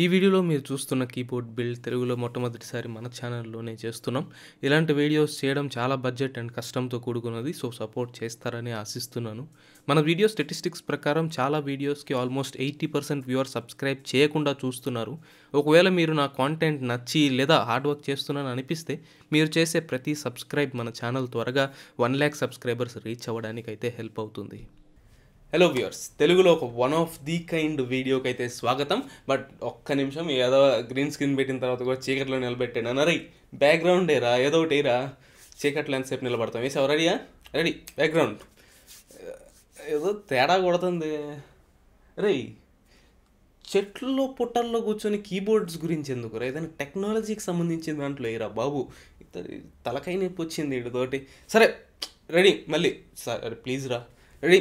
ఈ వీడియోలో మీరు చూస్తున్న కీబోర్డ్ బిల్డ్ తెలుగులో మొట్టమొదటిసారి మన ఛానల్లోనే చేస్తున్నాం ఇలాంటి వీడియోస్ చేయడం చాలా బడ్జెట్ అండ్ కష్టంతో కూడుకున్నది సో సపోర్ట్ చేస్తారని ఆశిస్తున్నాను మన వీడియో స్టెటిస్టిక్స్ ప్రకారం చాలా వీడియోస్కి almost eighty percent viewer subscribe చేయకుండా చూస్తున్నారు ఒకవేళ మీరు నా కాంటెంట్ నచ్చి లేదా హార్డ్ వర్క్ చేస్తున్నాను అనిపిస్తే మీరు చేసే ప్రతి సబ్స్క్రైబ్ మన ఛానల్ త్వరగా వన్ ల్యాక్ సబ్స్క్రైబర్స్ రీచ్ అవ్వడానికి అయితే హెల్ప్ అవుతుంది హలో వ్యూర్స్ తెలుగులో ఒక వన్ ఆఫ్ ది కైండ్ వీడియోకి అయితే స్వాగతం బట్ ఒక్క నిమిషం ఏదో గ్రీన్ స్క్రీన్ పెట్టిన తర్వాత కూడా చీకట్లో నిలబెట్టాడు అన్నరై బ్యాక్గ్రౌండ్ ఏరా ఏదో ఒకటి ఏరా చీకట్లో ఎంతసేపు నిలబడతాం వేసావు రెడీయా రెడీ బ్యాక్గ్రౌండ్ ఏదో తేడా కొడుతుంది రే చెట్లలో పుట్టల్లో కూర్చొని కీబోర్డ్స్ గురించి ఎందుకు ఏదైనా టెక్నాలజీకి సంబంధించిన దాంట్లో ఏరా బాబు తలకై నొప్పి వచ్చింది వీడితోటి సరే రెడీ మళ్ళీ సరే ప్లీజ్ రా రెడీ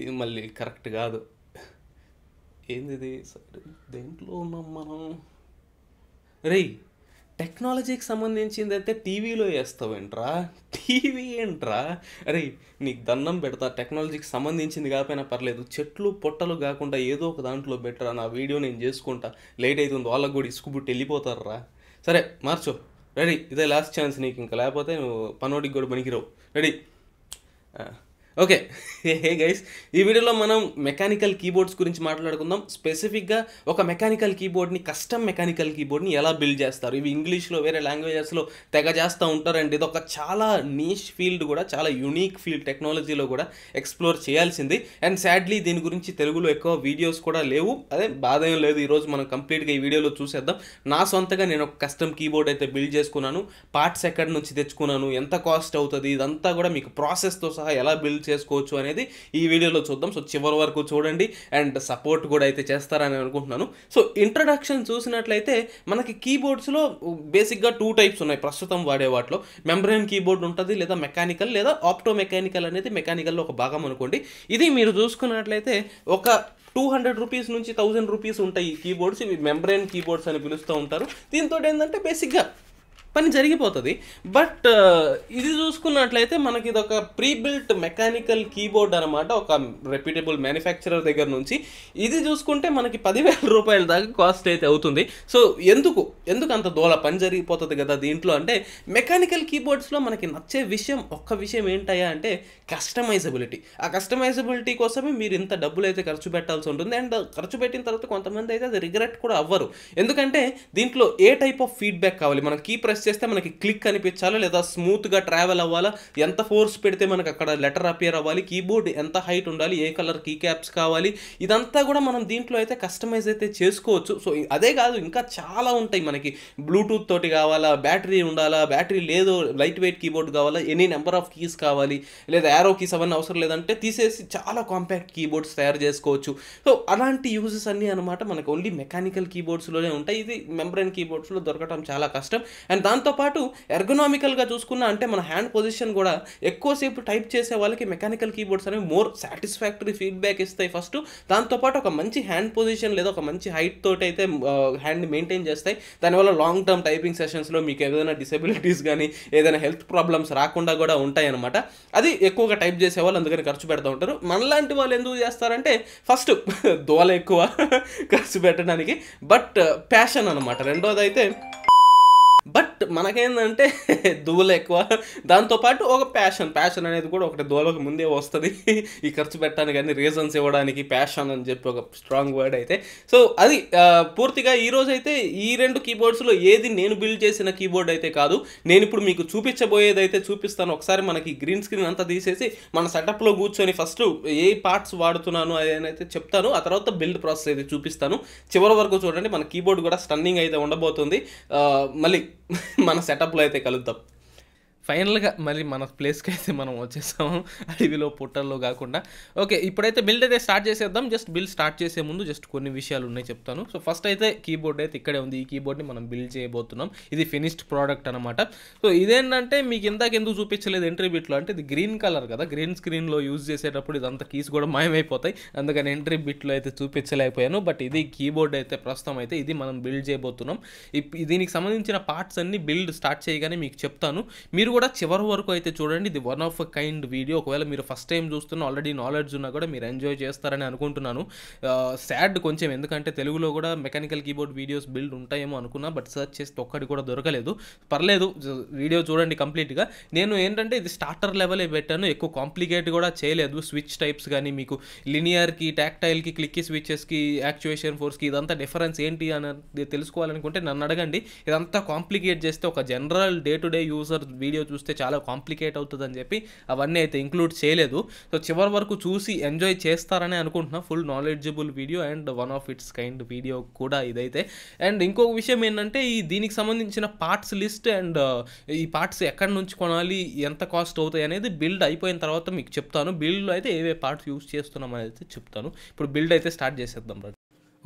ఇది మళ్ళీ కరెక్ట్ కాదు ఏంది దేంట్లో ఉన్నాం మనం రే టెక్నాలజీకి సంబంధించింది అయితే టీవీలో వేస్తావు ఏంట్రా టీవీ ఏంట్రా అరే నీకు దండం పెడతా టెక్నాలజీకి సంబంధించింది కాకపోయినా పర్లేదు చెట్లు పొట్టలు కాకుండా ఏదో ఒక దాంట్లో బెటర్ నా వీడియో నేను చేసుకుంటా లేట్ అవుతుంది వాళ్ళకి కూడా ఇసుకుబుట్టి వెళ్ళిపోతారా సరే మార్చో రెడీ ఇదే లాస్ట్ ఛాన్స్ నీకు ఇంకా లేకపోతే నువ్వు పనోడికి కూడా పనికిరావు ready uh, okay hey guys ఈ వీడియోలో మనం మెకానికల్ కీబోర్డ్స్ గురించి మాట్లాడుకుందాం స్పెసిఫిక్గా ఒక మెకానికల్ కీబోర్డ్ని కస్టమ్ మెకానికల్ కీబోర్డ్ని ఎలా బిల్డ్ చేస్తారు ఇవి ఇంగ్లీష్లో వేరే లాంగ్వేజెస్లో తెగ చేస్తూ ఉంటారండి ఇది ఒక చాలా నీష్ ఫీల్డ్ కూడా చాలా యూనిక్ ఫీల్డ్ టెక్నాలజీలో కూడా ఎక్స్ప్లోర్ చేయాల్సింది అండ్ సాడ్లీ దీని గురించి తెలుగులో ఎక్కువ వీడియోస్ కూడా లేవు అదే బాధ ఏం లేదు ఈరోజు మనం కంప్లీట్గా ఈ వీడియోలో చూసేద్దాం నా సొంతగా నేను ఒక కస్టమ్ కీబోర్డ్ అయితే బిల్డ్ చేసుకున్నాను పార్ట్స్ ఎక్కడి నుంచి తెచ్చుకున్నాను ఎంత కాస్ట్ అవుతుంది ఇదంతా కూడా మీకు ప్రాసెస్తో సహా ఎలా బిల్డ్ చేసుకోవచ్చు అనేది ఈ వీడియోలో చూద్దాం సో చివరి వరకు చూడండి అండ్ సపోర్ట్ కూడా అయితే చేస్తారని అనుకుంటున్నాను సో ఇంట్రడక్షన్ చూసినట్లయితే మనకి కీబోర్డ్స్లో బేసిక్గా టూ టైప్స్ ఉన్నాయి ప్రస్తుతం వాడే వాటిలో మెంబ్రైన్ కీబోర్డ్ ఉంటుంది లేదా మెకానికల్ లేదా ఆప్టో మెకానికల్ అనేది మెకానికల్లో ఒక భాగం అనుకోండి ఇది మీరు చూసుకున్నట్లయితే ఒక టూ హండ్రెడ్ రూపీస్ నుంచి థౌజండ్ రూపీస్ ఉంటాయి ఈ కీబోర్డ్స్ ఇవి మెంబ్రెయిన్ కీబోర్డ్స్ అని పిలుస్తూ ఉంటారు దీంతో ఏంటంటే బేసిక్గా పని జరిగిపోతుంది బట్ ఇది చూసుకున్నట్లయితే మనకి ఇది ఒక ప్రీ బిల్ట్ మెకానికల్ కీబోర్డ్ అనమాట ఒక రెప్యూటబుల్ మ్యానుఫ్యాక్చరర్ దగ్గర నుంచి ఇది చూసుకుంటే మనకి పదివేల రూపాయల దాకా కాస్ట్ అయితే అవుతుంది సో ఎందుకు ఎందుకు అంత దోల పని జరిగిపోతుంది కదా దీంట్లో అంటే మెకానికల్ కీబోర్డ్స్లో మనకి నచ్చే విషయం ఒక్క విషయం ఏంటయ్యా అంటే కస్టమైజబిలిటీ ఆ కస్టమైజబిలిటీ కోసమే మీరు ఇంత డబ్బులు అయితే ఖర్చు పెట్టాల్సి ఉంటుంది అండ్ ఖర్చు పెట్టిన తర్వాత కొంతమంది అయితే అది రిగ్రెట్ కూడా అవ్వరు ఎందుకంటే దీంట్లో ఏ టైప్ ఆఫ్ ఫీడ్బ్యాక్ కావాలి మనం కీ ప్రెస్ చేస్తే మనకి క్లిక్ అనిపించాలా లేదా స్మూత్గా ట్రావెల్ అవ్వాలా ఎంత ఫోర్స్ పెడితే మనకు అక్కడ లెటర్ అపియర్ అవ్వాలి కీబోర్డ్ ఎంత హైట్ ఉండాలి ఏ కలర్ కీ క్యాప్స్ కావాలి ఇదంతా కూడా మనం దీంట్లో అయితే కస్టమైజ్ అయితే చేసుకోవచ్చు సో అదే కాదు ఇంకా చాలా ఉంటాయి మనకి బ్లూటూత్ తోటి కావాలా బ్యాటరీ ఉండాలా బ్యాటరీ లేదు లైట్ వెయిట్ కీబోర్డ్ కావాలా ఎనీ నెంబర్ ఆఫ్ కీస్ కావాలి లేదా యారో కీస్ అవన్నీ అవసరం లేదంటే తీసేసి చాలా కాంపాక్ట్ కీబోర్డ్స్ తయారు చేసుకోవచ్చు సో అలాంటి యూజెస్ అన్నీ అనమాట మనకు ఓన్లీ మెకానికల్ కీబోర్డ్స్లోనే ఉంటాయి ఇది మెంబ్రైన్ కీబోర్డ్స్లో దొరకటం చాలా కష్టం అండ్ దాంతోపాటు ఎర్గనామికల్గా చూసుకున్న అంటే మన హ్యాండ్ పొజిషన్ కూడా ఎక్కువసేపు టైప్ చేసే వాళ్ళకి మెకానికల్ కీబోర్డ్స్ అనేవి మోర్ సాటిస్ఫాక్టరీ ఫీడ్బ్యాక్ ఇస్తాయి ఫస్ట్ దాంతోపాటు ఒక మంచి హ్యాండ్ పొజిషన్ లేదా ఒక మంచి హైట్ తోటి అయితే హ్యాండ్ మెయింటైన్ చేస్తాయి దానివల్ల లాంగ్ టర్మ్ టైపింగ్ సెషన్స్లో మీకు ఏదైనా డిసబిలిటీస్ కానీ ఏదైనా హెల్త్ ప్రాబ్లమ్స్ రాకుండా కూడా ఉంటాయి అనమాట అది ఎక్కువగా టైప్ చేసే వాళ్ళు అందుకని ఖర్చు పెడతా ఉంటారు మనలాంటి వాళ్ళు ఎందుకు చేస్తారంటే ఫస్ట్ దోల ఎక్కువ ఖర్చు పెట్టడానికి బట్ ప్యాషన్ అనమాట అయితే బట్ మనకేందంటే దూల ఎక్కువ దాంతోపాటు ఒక ప్యాషన్ ప్యాషన్ అనేది కూడా ఒకటి దూలకు ముందే వస్తుంది ఈ ఖర్చు పెట్టడానికి అన్ని రీజన్స్ ఇవ్వడానికి ప్యాషన్ అని చెప్పి ఒక స్ట్రాంగ్ వర్డ్ అయితే సో అది పూర్తిగా ఈరోజు అయితే ఈ రెండు కీబోర్డ్స్లో ఏది నేను బిల్డ్ చేసిన కీబోర్డ్ అయితే కాదు నేను ఇప్పుడు మీకు చూపించబోయేది అయితే చూపిస్తాను ఒకసారి మనకి గ్రీన్ స్క్రీన్ అంతా తీసేసి మన సెటప్లో కూర్చొని ఫస్ట్ ఏ పార్ట్స్ వాడుతున్నాను అని అయితే చెప్తాను ఆ తర్వాత బిల్డ్ ప్రాసెస్ అయితే చూపిస్తాను చివరి వరకు చూడండి మన కీబోర్డ్ కూడా స్టన్నింగ్ అయితే ఉండబోతుంది మళ్ళీ మన సెటప్లో అయితే కలుద్దాం ఫైనల్గా మళ్ళీ మన ప్లేస్కి అయితే మనం వచ్చేస్తాము అడవిలో పుట్టల్లో కాకుండా ఓకే ఇప్పుడైతే బిల్డ్ అయితే స్టార్ట్ చేసేద్దాం జస్ట్ బిల్డ్ స్టార్ట్ చేసే ముందు జస్ట్ కొన్ని విషయాలు ఉన్నాయి చెప్తాను సో ఫస్ట్ అయితే కీబోర్డ్ అయితే ఇక్కడే ఉంది ఈ కీబోర్డ్ని మనం బిల్డ్ చేయబోతున్నాం ఇది ఫినిష్డ్ ప్రోడక్ట్ అనమాట సో ఇదేంటంటే మీకు ఇందాక ఎందుకు చూపించలేదు ఎంట్రీ బిట్లో అంటే ఇది గ్రీన్ కలర్ కదా గ్రీన్ స్క్రీన్లో యూజ్ చేసేటప్పుడు ఇదంతా కీస్ కూడా మాయమైపోతాయి అందుకని ఎంట్రీ బిట్లో అయితే చూపించలేకపోయాను బట్ ఇది కీబోర్డ్ అయితే ప్రస్తుతం అయితే ఇది మనం బిల్డ్ చేయబోతున్నాం దీనికి సంబంధించిన పార్ట్స్ అన్ని బిల్డ్ స్టార్ట్ చేయగానే మీకు చెప్తాను మీరు కూడా చివరి వరకు అయితే చూడండి ఇది one of a kind video ఒకవేళ మీరు ఫస్ట్ టైం చూస్తున్న ఆల్రెడీ నాలెడ్జ్ ఉన్నా కూడా మీరు ఎంజాయ్ చేస్తారని అనుకుంటున్నాను సాడ్ కొంచెం ఎందుకంటే తెలుగులో కూడా మెకానికల్ కీబోర్డ్ వీడియోస్ బిల్డ్ ఉంటాయేమో అనుకున్నా బట్ సర్చ్ చేస్తే ఒక్కటి కూడా దొరకలేదు పర్లేదు వీడియో చూడండి కంప్లీట్గా నేను ఏంటంటే ఇది స్టార్టర్ లెవెలే పెట్టాను ఎక్కువ కాంప్లికేట్ కూడా చేయలేదు స్విచ్ టైప్స్ కానీ మీకు లినియర్కి ట్యాక్టైల్కి క్లిక్కి స్విచ్చెస్కి యాక్చుయేషన్ ఫోర్స్కి ఇదంతా డిఫరెన్స్ ఏంటి అని తెలుసుకోవాలనుకుంటే నన్ను అడగండి ఇదంతా కాంప్లికేట్ చేస్తే ఒక general day to day user video చూస్తే చాలా కాంప్లికేట్ అవుతుందని చెప్పి అవన్నీ అయితే ఇంక్లూడ్ చేయలేదు సో చివరి వరకు చూసి ఎంజాయ్ చేస్తారని అనుకుంటున్నా full knowledgeable video and one of its kind video కూడా ఇదైతే అండ్ ఇంకొక విషయం ఏంటంటే ఈ దీనికి సంబంధించిన పార్ట్స్ లిస్ట్ అండ్ ఈ పార్ట్స్ ఎక్కడి నుంచి కొనాలి ఎంత కాస్ట్ అవుతాయి అనేది బిల్డ్ అయిపోయిన తర్వాత మీకు చెప్తాను బిల్డ్లో అయితే ఏవే పార్ట్స్ యూస్ చేస్తున్నాం అనేది చెప్తాను ఇప్పుడు బిల్డ్ అయితే స్టార్ట్ చేసేద్దాం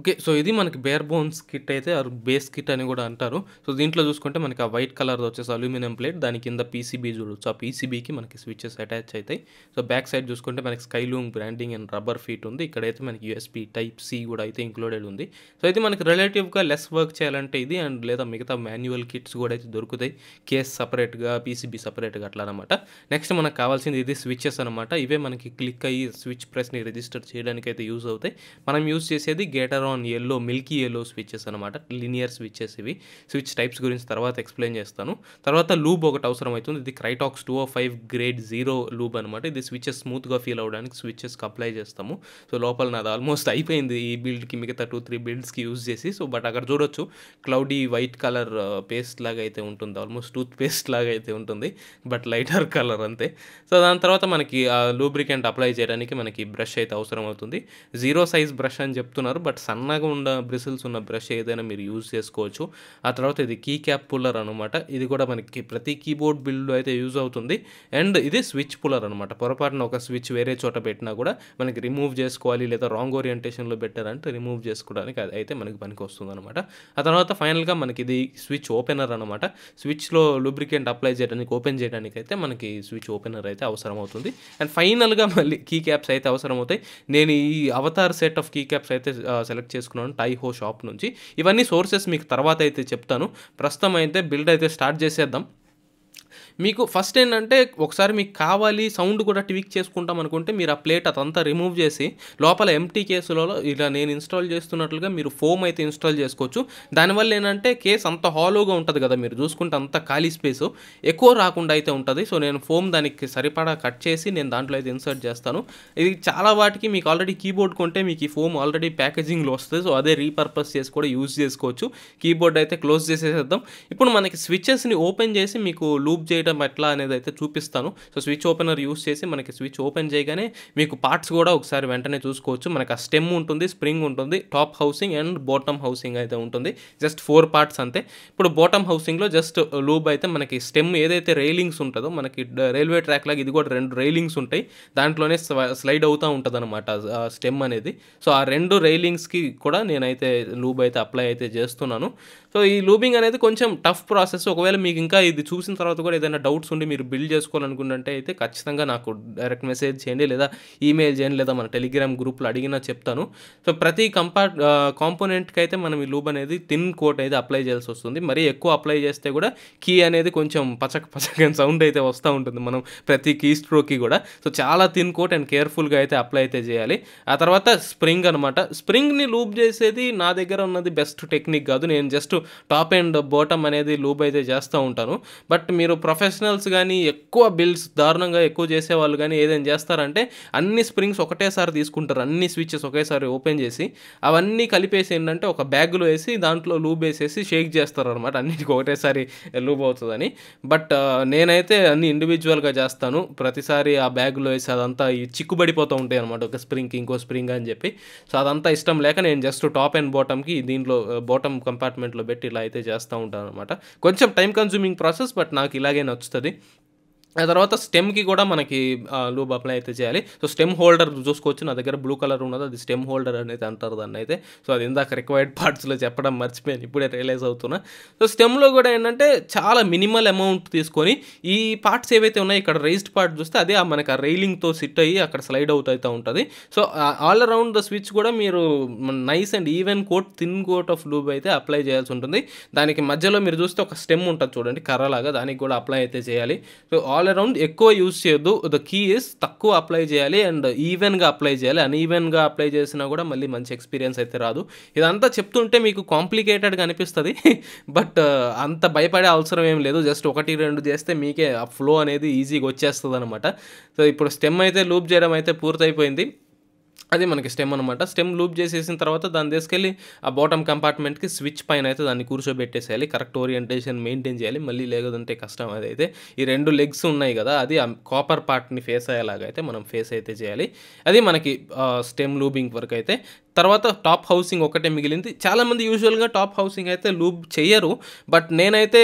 ఓకే సో ఇది మనకి బేర్ బోన్స్ కిట్ అయితే ఆర్ బేస్ కిట్ అని కూడా అంటారు సో దీంట్లో చూసుకుంటే మనకి ఆ వైట్ కలర్ వచ్చేసి అల్యూమినియం ప్లేట్ దాని కింద పీసీబీ చూడొచ్చు ఆ పీసీబీకి మనకి స్విచ్చెస్ అటాచ్ అవుతాయి సో బ్యాక్ సైడ్ చూసుకుంటే మనకి Skyloong branding and rubber feet ఉంది ఇక్కడైతే మనకి యూఎస్పీ టైప్ సి కూడా అయితే ఇంక్లూడెడ్ ఉంది సో అయితే మనకి రిలేటివ్గా లెస్ వర్క్ చేయాలంటే ఇది అండ్ లేదా మిగతా మాన్యువల్ కిట్స్ కూడా అయితే దొరుకుతాయి కేస్ సపరేట్గా పీసీబీ సపరేట్గా అట్లా అనమాట నెక్స్ట్ మనకు కావాల్సింది ఇది స్విచ్చెస్ అనమాట ఇవే మనకి క్లిక్ అయ్యి స్విచ్ ప్రెస్ని రిజిస్టర్ చేయడానికి అయితే యూజ్ అవుతాయి మనం యూజ్ చేసేది Gateron yellow milky yellow switches అనమాట లినియర్ స్విచ్చెస్ ఇవి స్విచ్ టైప్స్ గురించి తర్వాత ఎక్స్ప్లెయిన్ చేస్తాను తర్వాత లూబ్ ఒకటి అవసరం అవుతుంది ఇది Krytox two of five grade zero lube అనమాట ఇది స్విచ్చెస్ స్మూత్గా ఫీల్ అవడానికి స్విచ్చెస్కి అప్లై చేస్తాము సో లోపల నాది ఆల్మోస్ట్ అయిపోయింది ఈ బిల్డ్కి మిగతా టూ త్రీ బిల్డ్స్కి యూజ్ చేసి సో బట్ అక్కడ చూడొచ్చు క్లౌడీ వైట్ కలర్ పేస్ట్ లాగా అయితే ఉంటుంది ఆల్మోస్ట్ టూత్ పేస్ట్ లాగా అయితే ఉంటుంది బట్ లైటర్ కలర్ అంతే సో దాని తర్వాత మనకి ఆ లూబ్రికెంట్ అప్లై చేయడానికి మనకి బ్రష్ అయితే అవసరం అవుతుంది జీరో సైజ్ బ్రష్ అని చెప్తున్నారు బట్ సన్ సన్నగా ఉన్న బ్రిసిల్స్ ఉన్న బ్రష్ ఏదైనా మీరు యూజ్ చేసుకోవచ్చు ఆ తర్వాత ఇది కీ క్యాప్ పుల్లర్ అనమాట ఇది కూడా మనకి ప్రతి కీబోర్డ్ బిల్డ్లో అయితే యూజ్ అవుతుంది అండ్ ఇది స్విచ్ పుల్లర్ అనమాట పొరపాటున ఒక స్విచ్ వేరే చోట పెట్టినా కూడా మనకి రిమూవ్ చేసుకోవాలి లేదా రాంగ్ ఓరియంటేషన్లో పెట్టారంటే రిమూవ్ చేసుకోవడానికి అది అయితే మనకి పనికి వస్తుంది అనమాట ఆ తర్వాత ఫైనల్గా మనకి ఇది స్విచ్ ఓపెనర్ అనమాట స్విచ్లో లూబ్రికెంట్ అప్లై చేయడానికి ఓపెన్ చేయడానికి అయితే మనకి స్విచ్ ఓపెనర్ అయితే అవసరం అవుతుంది అండ్ ఫైనల్గా మళ్ళీ కీ క్యాప్స్ అయితే అవసరం అవుతాయి నేను ఈ avatar set of key caps అయితే సెలెక్ట్ సెలెక్ట్ చేసుకున్నాను టైహో షాప్ నుంచి ఇవన్నీ సోర్సెస్ మీకు తర్వాత అయితే చెప్తాను ప్రస్తుతం అయితే బిల్డ్ అయితే స్టార్ట్ చేసేద్దాం మీకు ఫస్ట్ ఏంటంటే ఒకసారి మీకు కావాలి సౌండ్ కూడా ట్విక్ చేసుకుంటాం అనుకుంటే మీరు ఆ ప్లేట్ అదంతా రిమూవ్ చేసి లోపల ఎంటీ కేసులలో ఇలా నేను ఇన్స్టాల్ చేస్తున్నట్లుగా మీరు ఫోమ్ అయితే ఇన్స్టాల్ చేసుకోవచ్చు దానివల్ల ఏంటంటే కేస్ అంత హాలోగా ఉంటుంది కదా మీరు చూసుకుంటే అంత ఖాళీ స్పేస్ ఎక్కువ రాకుండా అయితే ఉంటుంది సో నేను ఫోమ్ దానికి సరిపడా కట్ చేసి నేను దాంట్లో అయితే ఇన్సర్ట్ చేస్తాను ఇది చాలా వాటికి మీకు ఆల్రెడీ కీబోర్డ్ కొంటే మీకు ఈ ఫోమ్ ఆల్రెడీ ప్యాకేజింగ్లో వస్తుంది సో అదే రీపర్పస్ చేసి కూడా యూజ్ చేసుకోవచ్చు కీబోర్డ్ అయితే క్లోజ్ చేసేసేద్దాం ఇప్పుడు మనకి స్విచ్చెస్ని ఓపెన్ చేసి మీకు లూబ్ లూప్ చేయడం ఎట్లా అనేది అయితే చూపిస్తాను సో స్విచ్ ఓపెనర్ యూస్ చేసి మనకి స్విచ్ ఓపెన్ చేయగానే మీకు పార్ట్స్ కూడా ఒకసారి వెంటనే చూసుకోవచ్చు మనకి ఆ స్టెమ్ ఉంటుంది స్ప్రింగ్ ఉంటుంది top housing and bottom housing అయితే ఉంటుంది జస్ట్ ఫోర్ పార్ట్స్ అంతే ఇప్పుడు బాటమ్ హౌసింగ్లో జస్ట్ లూబ్ అయితే మనకి స్టెమ్ ఏదైతే రైలింగ్స్ ఉంటుందో మనకి రైల్వే ట్రాక్ లాగా ఇది కూడా రెండు రైలింగ్స్ ఉంటాయి దాంట్లోనే స్లైడ్ అవుతూ ఉంటుంది అనమాట స్టెమ్ అనేది సో ఆ రెండు రైలింగ్స్కి కూడా నేనైతే లూబ్ అయితే అప్లై అయితే చేస్తున్నాను సో ఈ లూబింగ్ అనేది కొంచెం టఫ్ ప్రాసెస్ ఒకవేళ మీకు ఇంకా ఇది చూసిన తర్వాత కూడా ఏదైనా డౌట్స్ ఉండి మీరు బిల్డ్ చేసుకోవాలనుకుంటే అయితే ఖచ్చితంగా నాకు డైరెక్ట్ మెసేజ్ చేయండి లేదా ఈమెయిల్ చేయండి లేదా మన టెలిగ్రామ్ గ్రూప్లో అడిగినా చెప్తాను సో ప్రతి కంపా కాంపోనెంట్కి అయితే మనం ఈ లూబ్ అనేది థిన్ కోట్ అయితే అప్లై చేయాల్సి వస్తుంది మరీ ఎక్కువ అప్లై చేస్తే కూడా కీ అనేది కొంచెం పచక పచక సౌండ్ అయితే వస్తూ ఉంటుంది మనం ప్రతి కీ స్ట్రోక్కి కూడా సో చాలా థిన్ కోట్ అండ్ కేర్ఫుల్గా అయితే అప్లై అయితే చేయాలి ఆ తర్వాత స్ప్రింగ్ అనమాట స్ప్రింగ్ని లూబ్ చేసేది నా దగ్గర ఉన్నది బెస్ట్ టెక్నిక్ కాదు నేను జస్ట్ టాప్ అండ్ బాటమ్ అనేది లూబ్ అయితే చేస్తూ ఉంటాను బట్ మీరు ప్రొఫెషనల్స్ కానీ ఎక్కువ బిల్స్ దారుణంగా ఎక్కువ చేసేవాళ్ళు కానీ ఏదైనా చేస్తారంటే అన్ని స్ప్రింగ్స్ ఒకటేసారి తీసుకుంటారు అన్ని స్విచ్చెస్ ఒకేసారి ఓపెన్ చేసి అవన్నీ కలిపేసి ఏంటంటే ఒక బ్యాగ్లో వేసి దాంట్లో లూబ్ వేసేసి షేక్ చేస్తారు అనమాట అన్నిటికీ ఒకటేసారి లూబ్ అవుతుందని బట్ నేనైతే అన్ని ఇండివిజువల్గా చేస్తాను ప్రతిసారి ఆ బ్యాగ్లో వేసి అదంతా చిక్కుబడిపోతూ ఉంటాయి అనమాట ఒక స్ప్రింగ్కి ఇంకో స్ప్రింగ్ అని చెప్పి సో అదంతా ఇష్టం లేక నేను జస్ట్ టాప్ అండ్ బాటమ్కి దీంట్లో బాటమ్ కంపార్ట్మెంట్లో పెట్టి ఇలా అయితే చేస్తూ ఉంటాను అనమాట కొంచెం టైం కన్జ్యూమింగ్ ప్రాసెస్ బట్ నాకు ఇలా అలాగే నచ్చుతుంది ఆ తర్వాత స్టెమ్కి కూడా మనకి లూబ్ అప్లై అయితే చేయాలి సో స్టెమ్ హోల్డర్ చూసుకోవచ్చు నా దగ్గర బ్లూ కలర్ ఉన్నది అది స్టెమ్ హోల్డర్ అనేది అంటారు దాన్ని అయితే సో అది ఇందాక రిక్వైర్డ్ పార్ట్స్లో చెప్పడం మర్చిపోయాను ఇప్పుడే రియలైజ్ అవుతున్నా సో స్టెమ్లో కూడా ఏంటంటే చాలా మినిమల్ అమౌంట్ తీసుకొని ఈ పార్ట్స్ ఏవైతే ఉన్నాయో ఇక్కడ రేస్డ్ పార్ట్ చూస్తే అదే మనకి ఆ రైలింగ్తో సిట్ అయ్యి అక్కడ స్లైడ్ అవుట్ అవుతూ ఉంటుంది so all around the switch కూడా మీరు nice and even coat thin coat of lube అయితే అప్లై చేయాల్సి ఉంటుంది దానికి మధ్యలో మీరు చూస్తే ఒక స్టెమ్ ఉంటుంది చూడండి కర్రలాగా దానికి కూడా అప్లై అయితే చేయాలి సో ఆల్ అరౌండ్ ఎక్కువ యూజ్ చేయొద్దు ద కీ ఇస్ తక్కువ అప్లై చేయాలి అండ్ ఈవెన్గా అప్లై చేయాలి అన్ ఈవెన్గా అప్లై చేసినా కూడా మళ్ళీ మంచి ఎక్స్పీరియన్స్ అయితే రాదు ఇదంతా చెప్తుంటే మీకు కాంప్లికేటెడ్గా అనిపిస్తుంది బట్ అంత భయపడే అవసరం ఏం లేదు జస్ట్ ఒకటి రెండు చేస్తే మీకే ఆ ఫ్లో అనేది ఈజీగా వచ్చేస్తుంది అనమాట సో ఇప్పుడు స్టెమ్ అయితే లూప్ చేయడం అయితే పూర్తయిపోయింది అది మనకి స్టెమ్ అనమాట స్టెమ్ లూప్ చేసేసిన తర్వాత దాన్ని తీసుకెళ్ళి ఆ బాటమ్ కంపార్ట్మెంట్కి స్విచ్ పైన అయితే దాన్ని కూర్చోబెట్టేసేయాలి కరెక్ట్ ఓరియంటేషన్ మెయింటైన్ చేయాలి మళ్ళీ లేదంటే కష్టం అదైతే ఈ రెండు లెగ్స్ ఉన్నాయి కదా అది ఆ కాపర్ పార్ట్ని ఫేస్ అయ్యేలాగైతే మనం ఫేస్ అయితే చేయాలి అది మనకి స్టెమ్ లూబింగ్ వరకు అయితే తర్వాత టాప్ హౌసింగ్ ఒకటే మిగిలింది చాలామంది యూజువల్గా టాప్ హౌసింగ్ అయితే లూబ్ చేయరు బట్ నేనైతే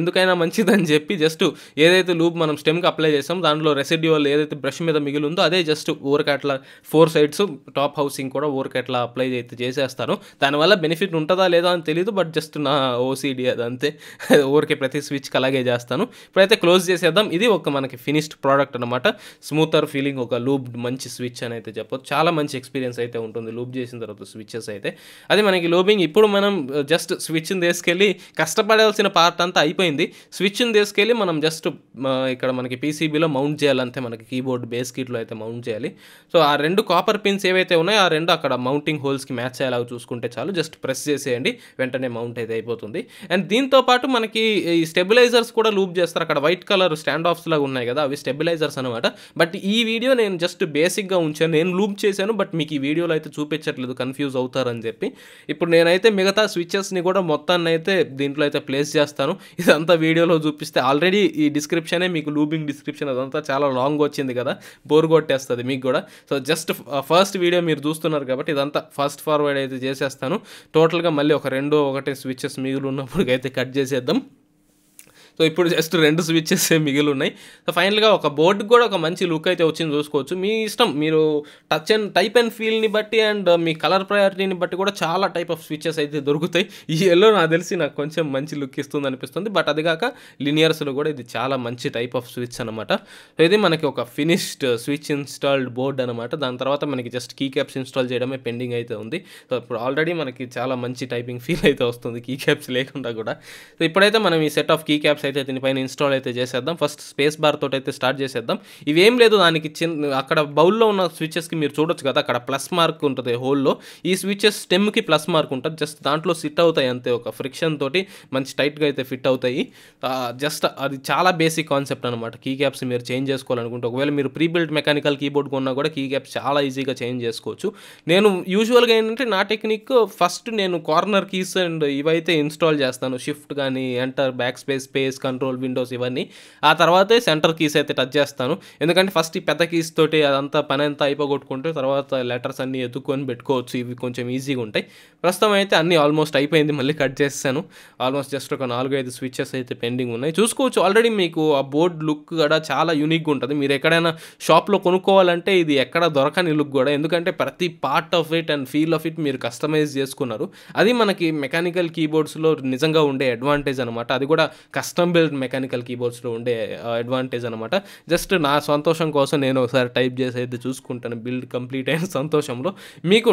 ఎందుకైనా మంచిదని చెప్పి జస్ట్ ఏదైతే లూబ్ మనం స్టెమ్కి అప్లై చేసాం దాంట్లో రెసిడ్యూల్ ఏదైతే బ్రష్ మీద మిగిలిందో అదే జస్ట్ ఊరికి అట్లా ఫోర్ సైడ్స్ టాప్ హౌసింగ్ కూడా ఊరికి అట్లా అప్లై అయితే చేసేస్తాను దానివల్ల బెనిఫిట్ ఉంటుందా లేదా అని తెలియదు బట్ జస్ట్ నా ఓసీడీ అది అంతే ఊరికే ప్రతి స్విచ్కి అలాగే చేస్తాను ఇప్పుడైతే క్లోజ్ చేసేద్దాం ఇది ఒక మనకి ఫినిష్డ్ ప్రోడక్ట్ అనమాట స్మూతర్ ఫీలింగ్ ఒక లూబ్ మంచి స్విచ్ అని అయితే చెప్పొచ్చు చాలా మంచి ఎక్స్పీరియన్స్ అయితే ఉంటుంది లూబ్ చేసి చేసిన తర్వాత స్విచ్చెస్ అయితే అది మనకి లోబింగ్ ఇప్పుడు మనం జస్ట్ uh, స్విచ్ని తీసుకెళ్ళి కష్టపడాల్సిన పార్ట్ అంతా అయిపోయింది స్విచ్ని తీసుకెళ్ళి మనం జస్ట్ uh, ఇక్కడ మనకి పీసీబీలో మౌంట్ చేయాలంటే మనకి కీబోర్డ్ బేస్ కిట్లో అయితే మౌంట్ చేయాలి సో ఆ రెండు కాపర్ పిన్స్ ఏవైతే ఉన్నాయో ఆ రెండు అక్కడ మౌంటింగ్ హోల్స్కి మ్యాచ్ అయ్యేలా చూసుకుంటే చాలు జస్ట్ ప్రెస్ చేసేయండి వెంటనే మౌంట్ అయితే అయిపోతుంది అండ్ దీంతో పాటు మనకి ఈ స్టెబిలైజర్స్ కూడా లూప్ చేస్తారు అక్కడ వైట్ కలర్ స్టాండ్ ఆఫ్స్ లాగా ఉన్నాయి కదా అవి స్టెబిలైజర్స్ అనమాట బట్ ఈ వీడియో నేను జస్ట్ బేసిక్గా ఉంచాను నేను లూప్ చేశాను బట్ మీకు ఈ వీడియోలో అయితే చూపించట్లేదు చేయట్లేదు కన్ఫ్యూజ్ అవుతారని చెప్పి ఇప్పుడు నేనైతే మిగతా స్విచ్చెస్ని కూడా మొత్తాన్ని అయితే దీంట్లో అయితే ప్లేస్ చేస్తాను ఇదంతా వీడియోలో చూపిస్తే ఆల్రెడీ ఈ డిస్క్రిప్షనే మీకు లూబింగ్ డిస్క్రిప్షన్ అదంతా చాలా లాంగ్ వచ్చింది కదా బోర్ కొట్టేస్తుంది మీకు కూడా సో జస్ట్ ఫస్ట్ వీడియో మీరు చూస్తున్నారు కాబట్టి ఇదంతా ఫస్ట్ ఫార్వర్డ్ అయితే చేసేస్తాను టోటల్గా మళ్ళీ ఒక రెండో ఒకటి స్విచ్చెస్ మిగిలి ఉన్నప్పటికైతే కట్ చేసేద్దాం సో ఇప్పుడు జస్ట్ రెండు స్విచ్చెస్ మిగిలి ఉన్నాయి సో ఫైనల్గా ఒక బోర్డు కూడా ఒక మంచి లుక్ అయితే వచ్చింది చూసుకోవచ్చు మీ ఇష్టం మీరు టచ్ అండ్ టైప్ అండ్ ఫీల్ని బట్టి అండ్ uh, మీ కలర్ ప్రయారిటీని బట్టి కూడా చాలా టైప్ ఆఫ్ స్విచ్చెస్ అయితే దొరుకుతాయి ఈ ఎల్లో నాకు తెలిసి నాకు కొంచెం మంచి లుక్ ఇస్తుంది అనిపిస్తుంది బట్ అది కాక లినియర్స్లో కూడా ఇది చాలా మంచి టైప్ ఆఫ్ స్విచ్ అనమాట సో ఇది మనకి ఒక ఫినిష్డ్ స్విచ్ ఇన్స్టాల్డ్ బోర్డ్ అనమాట దాని తర్వాత మనకి జస్ట్ కీ క్యాప్స్ ఇన్స్టాల్ చేయడమే పెండింగ్ అయితే ఉంది సో ఇప్పుడు ఆల్రెడీ మనకి చాలా మంచి టైపింగ్ ఫీల్ అయితే వస్తుంది కీ క్యాప్స్ లేకుండా కూడా సో ఇప్పుడైతే మనం ఈ సెట్ ఆఫ్ కీ క్యాప్స్ అయితే దీనిపైన ఇన్స్టాల్ అయితే చేసేద్దాం ఫస్ట్ స్పేస్ బార్ తోటి అయితే స్టార్ట్ చేసేద్దాం ఇవేం లేదు దానికి చిన్న అక్కడ బౌల్లో ఉన్న స్విచ్చెస్కి మీరు చూడొచ్చు కదా అక్కడ ప్లస్ మార్క్ ఉంటుంది హోల్లో ఈ స్విచ్చెస్ స్టెమ్కి ప్లస్ మార్క్ ఉంటుంది జస్ట్ దాంట్లో సిట్ అవుతాయి అంతే ఒక ఫ్రిక్షన్ తోటి మంచి టైట్గా అయితే ఫిట్ అవుతాయి జస్ట్ అది చాలా బేసిక్ కాన్సెప్ట్ అనమాట కీ క్యాప్స్ మీరు చేంజ్ చేసుకోవాలనుకుంటే ఒకవేళ మీరు ప్రీబిల్డ్ మెకానికల్ కీబోర్డ్ కొన్నా కూడా కీ క్యాప్స్ చాలా ఈజీగా చేంజ్ చేసుకోవచ్చు నేను యూజువల్గా ఏంటంటే నా టెక్నిక్ ఫస్ట్ నేను కార్నర్ కీస్ అండ్ ఇవైతే ఇన్స్టాల్ చేస్తాను షిఫ్ట్ కానీ enter back space space keys control Windows ఇవన్నీ ఆ తర్వాతే సెంటర్ కీస్ అయితే టచ్ చేస్తాను ఎందుకంటే ఫస్ట్ ఈ పెద్ద కీస్ తోటి అదంతా పని అంతా అయిపోగొట్టుకుంటే తర్వాత లెటర్స్ అన్నీ ఎత్తుకొని పెట్టుకోవచ్చు ఇవి కొంచెం ఈజీగా ఉంటాయి ప్రస్తుతం అయితే అన్నీ ఆల్మోస్ట్ అయిపోయింది మళ్ళీ కట్ చేస్తాను ఆల్మోస్ట్ జస్ట్ ఒక నాలుగు ఐదు స్విచ్చెస్ అయితే పెండింగ్ ఉన్నాయి చూసుకోవచ్చు ఆల్రెడీ మీకు ఆ బోర్డ్ లుక్ కూడా చాలా యూనిక్గా ఉంటుంది మీరు ఎక్కడైనా షాప్లో కొనుక్కోవాలంటే ఇది ఎక్కడ దొరకని లుక్ కూడా ఎందుకంటే ప్రతి part of it and feel of it మీరు కస్టమైజ్ చేసుకున్నారు అది మనకి మెకానికల్ కీబోర్డ్స్లో నిజంగా ఉండే అడ్వాంటేజ్ అనమాట అది కూడా కస్టమ్ అసెంబిల్డ్ మెకానికల్ కీబోర్డ్స్లో ఉండే అడ్వాంటేజ్ అనమాట జస్ట్ నా సంతోషం కోసం నేను ఒకసారి టైప్ చేసి అయితే చూసుకుంటాను బిల్డ్ కంప్లీట్ అయిన సంతోషంలో మీకు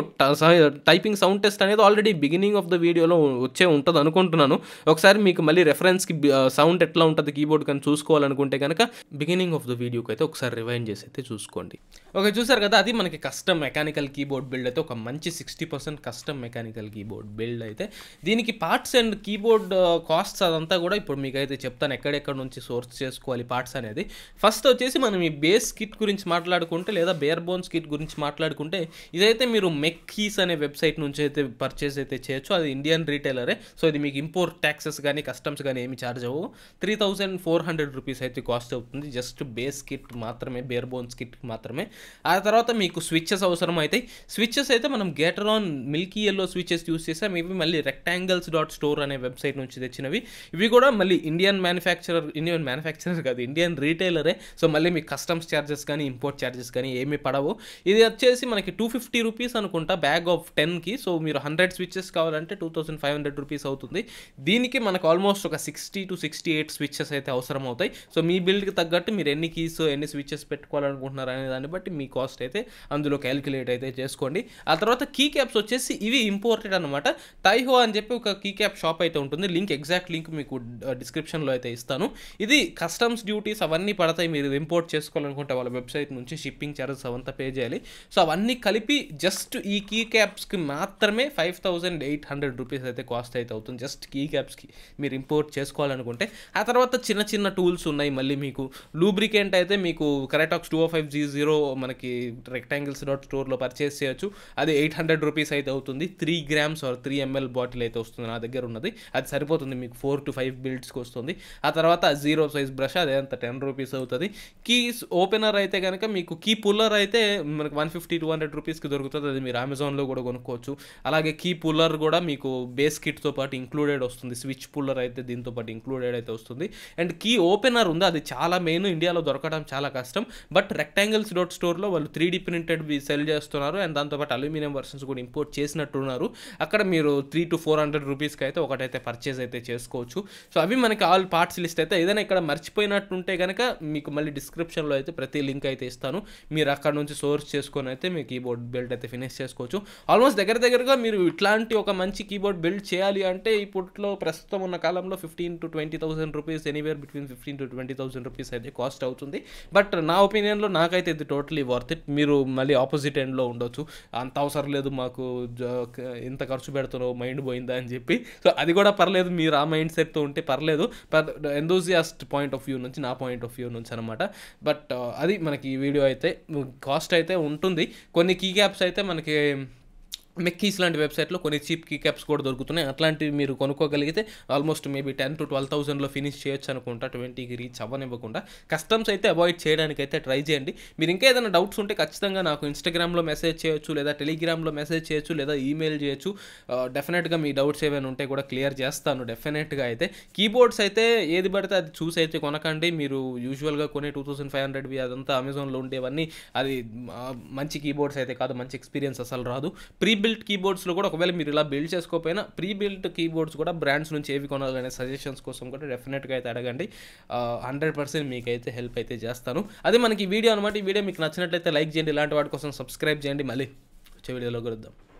టైపింగ్ సౌండ్ టెస్ట్ అనేది ఆల్రెడీ బిగినింగ్ ఆఫ్ ద వీడియోలో వచ్చే ఉంటుంది అనుకుంటున్నాను ఒకసారి మీకు మళ్ళీ రెఫరెన్స్కి సౌండ్ ఎట్లా ఉంటుంది కీబోర్డ్ కానీ చూసుకోవాలనుకుంటే కనుక బిగినింగ్ ఆఫ్ ద వీడియోకి అయితే ఒకసారి రివైండ్ చేసి అయితే చూసుకోండి ఓకే చూసారు కదా అది మనకి కస్టమ్ మెకానికల్ కీబోర్డ్ బిల్డ్ అయితే ఒక మంచి sixty percent custom mechanical keyboard build అయితే దీనికి పార్ట్స్ అండ్ కీబోర్డ్ కాస్ట్స్ అదంతా కూడా ఇప్పుడు మీకైతే చెప్తాను ఎక్కడెక్కడ నుంచి సోర్స్ చేసుకోవాలి పార్ట్స్ అనేది ఫస్ట్ వచ్చేసి మనం ఈ బేస్ కిట్ గురించి మాట్లాడుకుంటే లేదా బేర్ బోన్స్ కిట్ గురించి మాట్లాడుకుంటే ఇదైతే మీరు మెక్ అనే వెబ్సైట్ నుంచి అయితే పర్చేస్ అయితే చేయొచ్చు అది ఇండియన్ రీటైలరే సో ఇది మీకు ఇంపోర్ట్ ట్యాక్సెస్ కానీ కస్టమ్స్ కానీ ఏమి ఛార్జ్ అవ్వవు three thousand four hundred rupees అయితే కాస్ట్ అవుతుంది జస్ట్ బేస్ కిట్ మాత్రమే బేర్ బోన్స్ కిట్ మాత్రమే ఆ తర్వాత మీకు స్విచ్చెస్ అవసరం అయితే స్విచ్చెస్ అయితే మనం Gateron milky yellow switches use చేసాం ఇవి మళ్ళీ రెక్టాంగిల్స్ డాట్ స్టోర్ అనే వెబ్సైట్ నుంచి తెచ్చినవి ఇవి కూడా మళ్ళీ India Indian manufacturer Indian manufacturer కాదు ఇండియన్ రీటైలరే సో మళ్ళీ మీకు కస్టమ్స్ ఛార్జెస్ కానీ ఇంపోర్ట్ ఛార్జెస్ కానీ ఏమీ పడవు ఇది వచ్చేసి మనకి టూ ఫిఫ్టీ రూపీస్ అనుకుంటా బ్యాగ్ ఆఫ్ టెన్కి సో మీరు హండ్రెడ్ స్విచ్చెస్ కావాలంటే two thousand five hundred rupees అవుతుంది దీనికి మనకు ఆల్మోస్ట్ ఒక sixty to sixty eight switches అయితే అవసరం అవుతాయి సో మీ బిల్డ్కి తగ్గట్టు మీరు ఎన్ని కీస్ ఎన్ని స్విచ్చెస్ పెట్టుకోవాలనుకుంటున్నారు అనే దాన్ని బట్టి మీ కాస్ట్ అయితే అందులో క్యాలిక్యులేట్ అయితే చేసుకోండి ఆ తర్వాత కీ క్యాప్స్ వచ్చేసి ఇవి ఇంపోర్టెడ్ అనమాట టైహో అని చెప్పి ఒక కీ క్యాప్ షాప్ అయితే ఉంటుంది లింక్ ఎగ్జాక్ట్ లింక్ మీకు డిస్క్రిప్షన్ uh, డిస్క్రిప్షన్లో అయితే ఇస్తాను ఇది కస్టమ్స్ డ్యూటీస్ అవన్నీ పడతాయి మీరు ఇంపోర్ట్ చేసుకోవాలనుకుంటే వాళ్ళ వెబ్సైట్ నుంచి షిప్పింగ్ ఛార్జెస్ అవంతా పే చేయాలి సో అవన్నీ కలిపి జస్ట్ ఈ కీ క్యాప్స్కి మాత్రమే five thousand eight hundred rupees అయితే కాస్ట్ అయితే అవుతుంది జస్ట్ కీ క్యాప్స్కి మీరు ఇంపోర్ట్ చేసుకోవాలనుకుంటే ఆ తర్వాత చిన్న చిన్న టూల్స్ ఉన్నాయి మళ్ళీ మీకు లూబ్రికెంట్ అయితే మీకు Krytox two five G zero మనకి రెక్టాంగిల్స్ డాట్ స్టోర్లో పర్చేస్ చేయొచ్చు అది ఎయిట్ హండ్రెడ్ రూపీస్ అయితే అవుతుంది three grams or three ml bottle అయితే వస్తుంది నా దగ్గర ఉన్నది అది సరిపోతుంది మీకు ఫోర్ టు ఫైవ్ బిల్డ్స్కి వస్తుంది అవుతుంది ఆ తర్వాత జీరో సైజ్ బ్రష్ అదే అంత టెన్ రూపీస్ అవుతుంది కీస్ ఓపెనర్ అయితే కనుక మీకు కీ పుల్లర్ అయితే మనకు వన్ ఫిఫ్టీ టూ హండ్రెడ్ రూపీస్కి దొరుకుతుంది అది మీరు అమెజాన్లో కూడా కొనుక్కోవచ్చు అలాగే కీ పుల్లర్ కూడా మీకు బేస్ కిట్తో పాటు ఇంక్లూడెడ్ వస్తుంది స్విచ్ పుల్లర్ అయితే దీంతో పాటు ఇంక్లూడెడ్ అయితే వస్తుంది అండ్ కీ ఓపెనర్ ఉంది అది చాలా మెయిన్ ఇండియాలో దొరకడం చాలా కష్టం బట్ రెక్టాంగిల్స్ డాట్ స్టోర్లో వాళ్ళు త్రీ డీ ప్రింటెడ్ సెల్ చేస్తున్నారు అండ్ దాంతోపాటు అల్యూమినియం వర్షన్స్ కూడా ఇంపోర్ట్ చేసినట్టున్నారు అక్కడ మీరు త్రీ టు ఫోర్ హండ్రెడ్ రూపీస్కి అయితే ఒకటైతే పర్చేస్ అయితే చేసుకోవచ్చు సో అవి మనకి ఆల్ పార్ట్స్ లిస్ట్ అయితే ఏదైనా ఇక్కడ మర్చిపోయినట్టుంటే కనుక మీకు మళ్ళీ డిస్క్రిప్షన్లో అయితే ప్రతి లింక్ అయితే ఇస్తాను మీరు అక్కడ నుంచి సోర్స్ చేసుకొని అయితే మీ కీబోర్డ్ బిల్డ్ అయితే ఫినిష్ చేసుకోవచ్చు ఆల్మోస్ట్ దగ్గర దగ్గరగా మీరు ఇట్లాంటి ఒక మంచి కీబోర్డ్ బిల్డ్ చేయాలి అంటే ఇప్పట్లో ప్రస్తుతం ఉన్న కాలంలో fifteen to twenty thousand rupees anywhere between fifteen to twenty thousand rupees అయితే కాస్ట్ అవుతుంది బట్ నా ఒపీనియన్లో నాకైతే ఇది టోటలీ వర్త్ ఇట్ మీరు మళ్ళీ ఆపోజిట్ ఎండ్లో ఉండొచ్చు అంత అవసరం లేదు మాకు ఇంత ఖర్చు పెడుతున్నావు మైండ్ పోయిందా అని చెప్పి సో అది కూడా పర్లేదు మీరు ఆ మైండ్ సెట్తో ఉంటే పర్లేదు but enthusiast point of view నుంచి నా పాయింట్ ఆఫ్ వ్యూ నుంచి అనమాట బట్ uh, అది మనకి ఈ వీడియో అయితే కాస్ట్ అయితే ఉంటుంది కొన్ని కీ క్యాప్స్ అయితే మనకి మెక్కీస్ లాంటి వెబ్సైట్లో కొన్ని చీప్ కీ క్యాప్స్ కూడా దొరుకుతున్నాయి అట్లాంటివి మీరు కొనుక్కోగలిగితే almost maybe ten to twelve థౌసండ్లో ఫినిష్ చేయొచ్చు అనుకుంటా ట్వంటీకి రీచ్ అవ్వనివ్వకుండా కస్టమ్స్ అయితే అవాయిడ్ చేయడానికి అయితే ట్రై చేయండి మీరు ఇంకా ఏదైనా డౌట్స్ ఉంటే ఖచ్చితంగా నాకు ఇన్స్టాగ్రామ్లో మెసేజ్ చేయొచ్చు లేదా టెలిగ్రామ్లో మెసేజ్ చేయొచ్చు లేదా ఈమెయిల్ చేయొచ్చు డెఫినెట్గా మీ డౌట్స్ ఏమైనా ఉంటే కూడా క్లియర్ చేస్తాను డెఫినెట్గా అయితే కీబోర్డ్స్ అయితే ఏది పడితే అది చూసి అయితే కొనకండి మీరు యూజువల్గా కొనే టూ థౌసండ్ ఫైవ్ హండ్రెడ్వి అదంతా అమెజాన్లో ఉండేవన్నీ అది మంచి కీబోర్డ్స్ అయితే కాదు మంచి ఎక్స్పీరియన్స్ అసలు రాదు ప్రీ బిల్ట్ కీబోర్డ్స్లో కూడా ఒకవేళ మీరు ఇలా బిల్డ్ చేసుకోకపోయినా ప్రీ బిల్ట్ కీబోర్డ్స్ కూడా బ్రాండ్స్ నుంచి ఏవి కొనాలనే సజెషన్స్ కోసం కూడా డెఫినెట్గా అయితే అడగండి హండ్రెడ్ పర్సెంట్ మీకైతే హెల్ప్ అయితే చేస్తాను అదే మనకి వీడియో అనమాట ఈ వీడియో మీకు నచ్చినట్లయితే లైక్ చేయండి ఇలాంటి వాటి కోసం సబ్స్క్రైబ్ చేయండి మళ్ళీ వచ్చే వీడియోలో కలుద్దాం